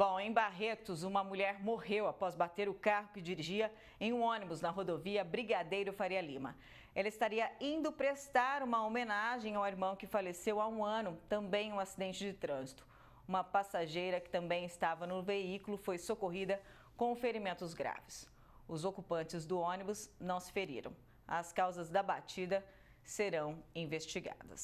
Bom, em Barretos, uma mulher morreu após bater o carro que dirigia em um ônibus na rodovia Brigadeiro Faria Lima. Ela estaria indo prestar uma homenagem ao irmão que faleceu há um ano, também em um acidente de trânsito. Uma passageira que também estava no veículo foi socorrida com ferimentos graves. Os ocupantes do ônibus não se feriram. As causas da batida serão investigadas.